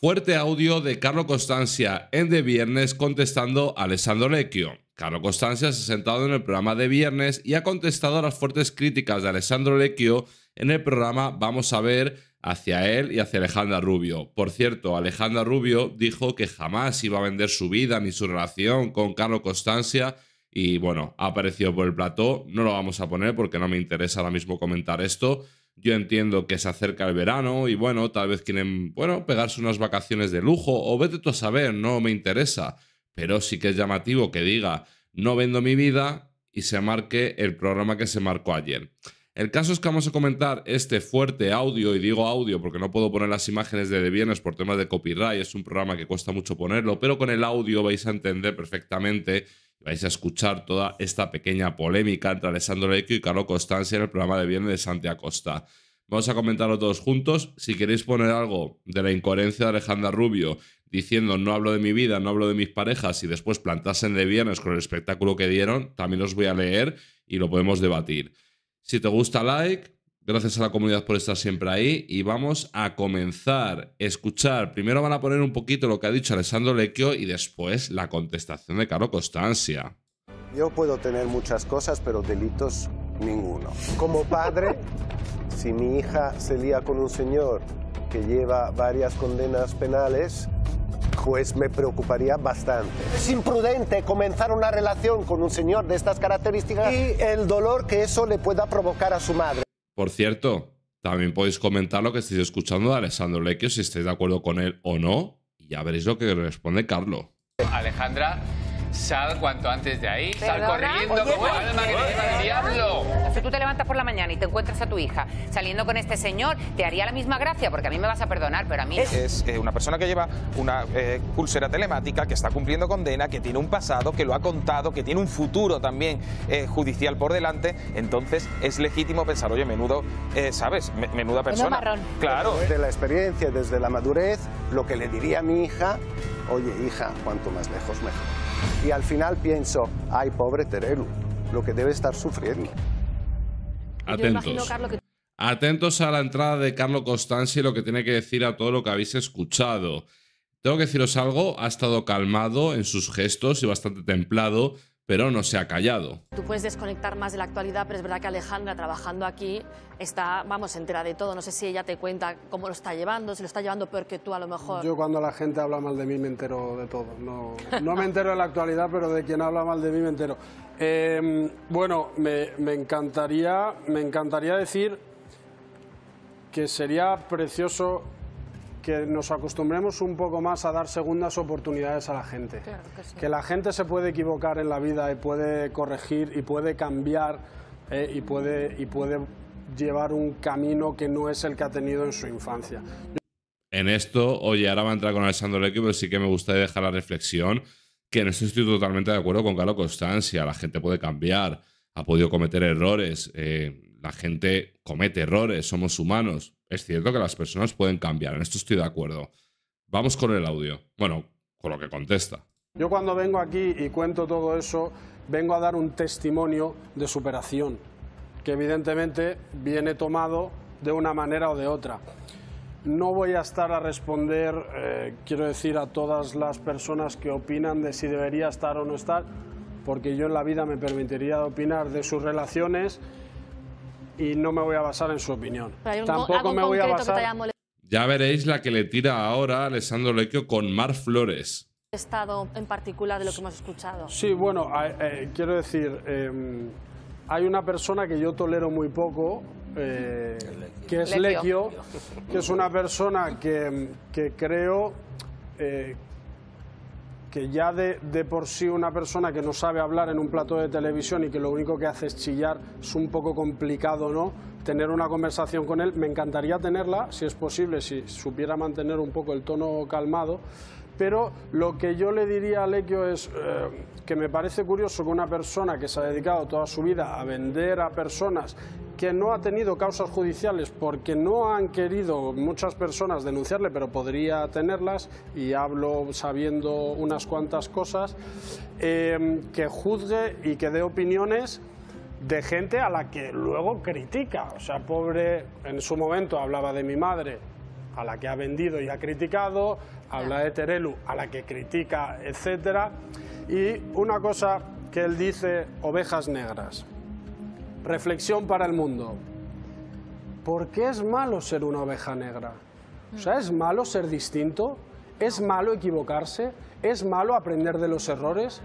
Fuerte audio de Carlo Constancia en De Viernes contestando a Alessandro Lecchio. Carlo Constancia se ha sentado en el programa de Viernes y ha contestado a las fuertes críticas de Alessandro Lecchio en el programa Vamos a ver hacia él y hacia Alejandra Rubio. Por cierto, Alejandra Rubio dijo que jamás iba a vender su vida ni su relación con Carlo Constancia y bueno, ha aparecido por el plató, no lo vamos a poner porque no me interesa ahora mismo comentar esto, yo entiendo que se acerca el verano y bueno, tal vez quieren, bueno, pegarse unas vacaciones de lujo o vete tú a saber, no me interesa. Pero sí que es llamativo que diga, no vendo mi vida y se marque el programa que se marcó ayer. El caso es que vamos a comentar este fuerte audio, y digo audio porque no puedo poner las imágenes de, de bienes por temas de copyright, es un programa que cuesta mucho ponerlo, pero con el audio vais a entender perfectamente vais a escuchar toda esta pequeña polémica entre Alessandro Lecchio y Carlo Costanzi en el programa de viernes de Santi Acosta. Vamos a comentarlo todos juntos. Si queréis poner algo de la incoherencia de Alejandra Rubio diciendo no hablo de mi vida, no hablo de mis parejas y después plantasen de viernes con el espectáculo que dieron, también os voy a leer y lo podemos debatir. Si te gusta, like Gracias a la comunidad por estar siempre ahí y vamos a comenzar. a Escuchar, primero van a poner un poquito lo que ha dicho Alessandro Lecchio y después la contestación de Caro Constancia. Yo puedo tener muchas cosas, pero delitos ninguno. Como padre, si mi hija se lía con un señor que lleva varias condenas penales, pues me preocuparía bastante. Es imprudente comenzar una relación con un señor de estas características y el dolor que eso le pueda provocar a su madre. Por cierto, también podéis comentar lo que estáis escuchando de Alessandro Lecchio, si estáis de acuerdo con él o no, y ya veréis lo que responde Carlos. Alejandra Sal cuanto antes de ahí, sal corriendo como alma que lleva diablo. Si tú te levantas por la mañana y te encuentras a tu hija saliendo con este señor, te haría la misma gracia, porque a mí me vas a perdonar, pero a mí no. Es eh, una persona que lleva una eh, pulsera telemática, que está cumpliendo condena, que tiene un pasado, que lo ha contado, que tiene un futuro también eh, judicial por delante, entonces es legítimo pensar, oye, menudo, ¿sabes? menuda persona. claro. Desde la experiencia, desde la madurez, lo que le diría a mi hija, oye, hija, cuanto más lejos mejor. Y al final pienso, ay, pobre Terelu, lo que debe estar sufriendo. Atentos. a la entrada de Carlo Costanzi y lo que tiene que decir a todo lo que habéis escuchado. Tengo que deciros algo, ha estado calmado en sus gestos y bastante templado pero no se ha callado. Tú puedes desconectar más de la actualidad, pero es verdad que Alejandra trabajando aquí está, vamos, entera de todo. No sé si ella te cuenta cómo lo está llevando, si lo está llevando peor que tú a lo mejor. Yo cuando la gente habla mal de mí me entero de todo. No, me entero de la actualidad, pero de quien habla mal de mí me entero. Em, bueno, me, encantaría, me encantaría decir que sería precioso que nos acostumbremos un poco más a dar segundas oportunidades a la gente. que, la gente se puede equivocar en la vida y puede corregir y puede cambiar eh, y, puede, y puede llevar un camino que no es el que ha tenido en su infancia. En esto, oye, ahora va a entrar con Alessandro Lecchio, pero sí que me gustaría dejar la reflexión que en esto estoy totalmente de acuerdo con Carlos Constancia. La gente puede cambiar, ha podido cometer errores, eh, la gente comete errores, somos humanos, es cierto que las personas pueden cambiar, en esto estoy de acuerdo. Vamos con el audio. Bueno, con lo que contesta. Yo cuando vengo aquí y cuento todo eso, vengo a dar un testimonio de superación, que evidentemente viene tomado de una manera o de otra. No voy a estar a responder, eh, quiero decir, a todas las personas que opinan de si debería estar o no estar, porque yo en la vida me permitiría opinar de sus relaciones y no me voy a basar en su opinión. Tampoco me voy a basar. Ya veréis la que le tira ahora Alessandro Lecchio con Mar Flores. Estado en particular de lo que hemos escuchado. Sí, bueno, eh, quiero decir, em, hay una persona que yo tolero muy poco, eh, que es Lecchio. que es una persona que, em, que creo eh, que ya de, de, por sí una persona que no sabe hablar en un plato de televisión y que lo único que hace es chillar es un poco complicado, ¿no? Tener una conversación con él, me encantaría tenerla, si es posible, si supiera mantener un poco el tono calmado, pero lo que yo le diría a Lequio es eh, que me parece curioso que una persona que se ha dedicado toda su vida a vender a personas que no ha tenido causas judiciales porque no han querido muchas personas denunciarle, pero podría tenerlas, y hablo sabiendo unas cuantas cosas, em, que juzgue y que dé opiniones de gente a la que luego critica. O sea, pobre, en su momento hablaba de mi madre, a la que ha vendido y ha criticado, habla de Terelu, a la que critica, etc. Y una cosa que él dice, ovejas negras. Reflexión para el mundo. ¿Por qué es malo ser una oveja negra? O sea, ¿es malo ser distinto? ¿Es malo equivocarse? ¿Es malo aprender de los errores?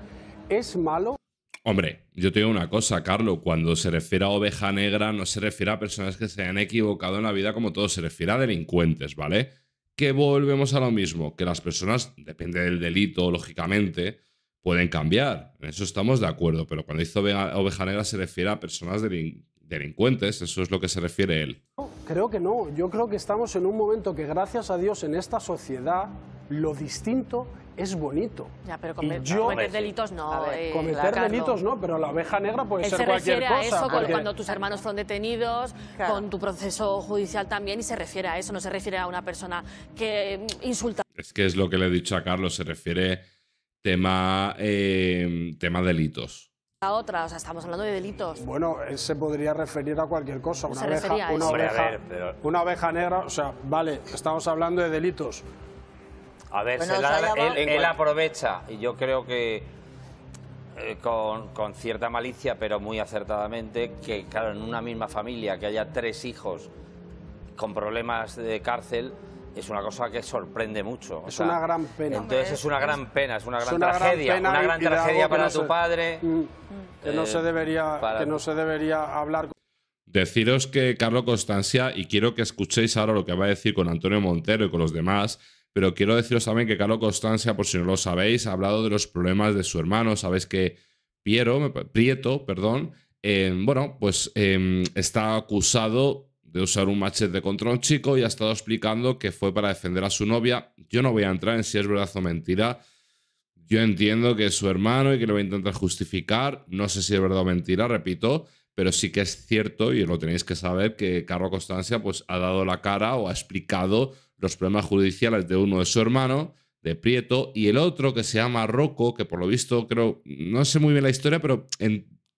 ¿Es malo? Hombre, yo te digo una cosa, Carlos, cuando se refiere a oveja negra no se refiere a personas que se han equivocado en la vida como todo, se refiere a delincuentes, ¿vale? Que volvemos a lo mismo, que las personas, depende del delito, lógicamente, pueden cambiar, en eso estamos de acuerdo, pero cuando dice oveja, negra se refiere a personas de delincuentes, eso es lo que se refiere él. creo que no, yo creo que estamos en un momento que gracias a Dios en esta sociedad lo distinto es bonito. Ya, pero cometer delitos no. Eh, cometer delitos no, pero la oveja negra puede ser cualquier cosa. Se refiere a eso cuando tus hermanos fueron detenidos, con tu proceso judicial también, y se refiere a eso, no se refiere a una persona que mm, insulta. Es que es lo que le he dicho a Carlos, se refiere tema, eh, tema delitos. La otra, o sea, estamos hablando de delitos. Bueno, eh, se podría referir a cualquier cosa. Una, oveja, una, una oveja negra, o sea, vale, estamos hablando de delitos. A ver, él, aprovecha, y yo creo que eh, con, con cierta malicia, pero muy acertadamente, que claro, en una misma familia que haya tres hijos con problemas de cárcel, es una cosa que sorprende mucho. Es una gran pena. Entonces es una gran pena, es una gran tragedia. una gran tragedia para tu padre. Mm, que no eh, se debería, que no se debería hablar. Deciros que Carlos Constancia, y quiero que escuchéis ahora lo que va a decir con Antonio Montero y con los demás, pero quiero deciros también que Carlos Constancia, por si no lo sabéis, ha hablado de los problemas de su hermano. Sabéis que Piero, Prieto, perdón, eh, bueno, pues eh, está acusado de usar un machete contra un chico y ha estado explicando que fue para defender a su novia. Yo no voy a entrar en si es verdad o mentira. Yo entiendo que es su hermano y que lo va a intentar justificar. No sé si es verdad o mentira, repito, pero sí que es cierto y lo tenéis que saber que Carlos Constancia pues, ha dado la cara o ha explicado los problemas judiciales de uno de su hermano, de Prieto, y el otro que se llama Rocco, que por lo visto creo, no sé muy bien la historia, pero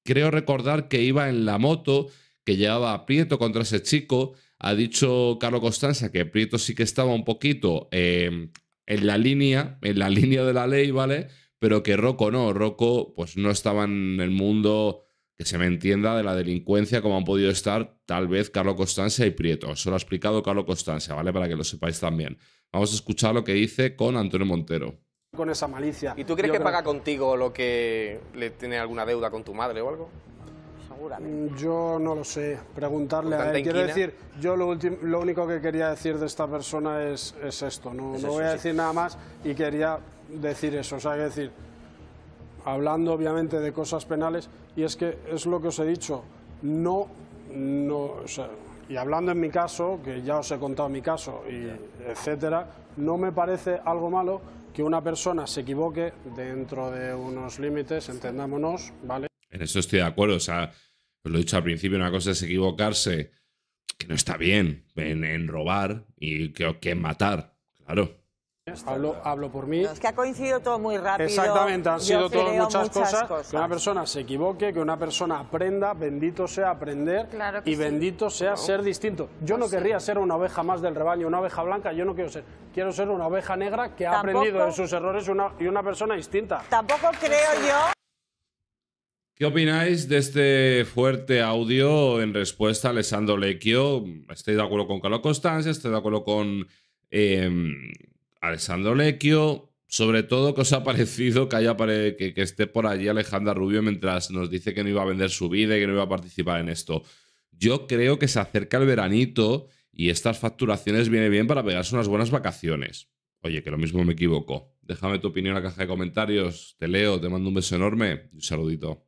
creo recordar que iba en la moto que llevaba Prieto contra ese chico. Ha dicho Carlos Constanza que Prieto sí que estaba un poquito em, en la línea, en la línea de la ley, ¿vale? Pero que Rocco no, Rocco pues no estaba en el mundo que se me entienda de la delincuencia como han podido estar tal vez Carlos Constancia y Prieto. Eso lo ha explicado Carlos Constancia, ¿vale? Para que lo sepáis también. Vamos a escuchar lo que dice con Antonio Montero. Con esa malicia. ¿Y tú crees que paga contigo lo que le tiene alguna deuda con tu madre o algo? Mm, yo no lo sé, preguntarle a él. Quiero decir, yo lo, lo, único que quería decir de esta persona es, esto, no, voy a decir nada más y quería decir eso, o sea, decir, hablando obviamente de cosas penales, y es que es lo que os he dicho, no, no, y hablando en mi caso, que ya os he contado mi caso, y etcétera, no me parece algo malo que una persona se equivoque dentro de unos límites, entendámonos, ¿vale? En eso estoy de acuerdo, o sea, pues lo he dicho al principio, una cosa es equivocarse, que no está bien, en, robar y que, matar, claro. Hablo, hablo, por mí. es que ha coincidido todo muy rápido. Exactamente, han sido todas muchas, cosas, Que una persona se equivoque, que una persona aprenda, bendito sea aprender y bendito sea ser distinto. Yo no pues querría ser una oveja más del rebaño, una oveja blanca, yo no quiero ser. Quiero ser una oveja negra que ha aprendido de sus errores una, y una persona distinta. Tampoco creo yo ¿Qué opináis de este fuerte audio en respuesta a Alessandro Lecchio? Estoy de acuerdo con Carlos Constancia, estoy de acuerdo con em, Alessandro Lecchio. Sobre todo, ¿qué os ha parecido que, haya que, esté por allí Alejandra Rubio mientras nos dice que no iba a vender su vida y que no iba a participar en esto? Yo creo que se acerca el veranito y estas facturaciones vienen bien para pegarse unas buenas vacaciones. Oye, que lo mismo me equivoco. Déjame tu opinión en la caja de comentarios. Te leo, te mando un beso enorme. Un saludito.